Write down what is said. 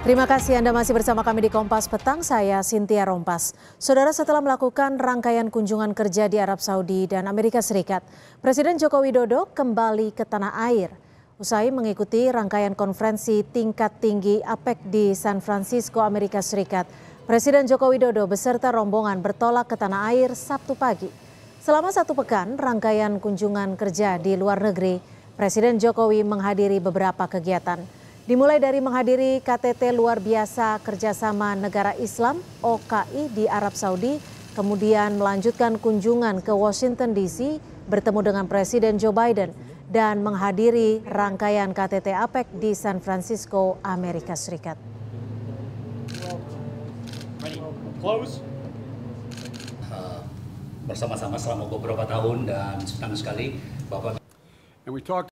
Terima kasih Anda masih bersama kami di Kompas Petang, saya Sintia Rompas. Saudara setelah melakukan rangkaian kunjungan kerja di Arab Saudi dan Amerika Serikat, Presiden Joko Widodo kembali ke tanah air. Usai mengikuti rangkaian konferensi tingkat tinggi APEC di San Francisco, Amerika Serikat, Presiden Joko Widodo beserta rombongan bertolak ke tanah air Sabtu pagi. Selama satu pekan, rangkaian kunjungan kerja di luar negeri, Presiden Jokowi menghadiri beberapa kegiatan. Dimulai dari menghadiri KTT luar biasa kerjasama negara Islam OKI di Arab Saudi, kemudian melanjutkan kunjungan ke Washington DC bertemu dengan Presiden Joe Biden dan menghadiri rangkaian KTT APEC di San Francisco, Amerika Serikat. Bersama-sama selama beberapa tahun dan senang sekali Bapak.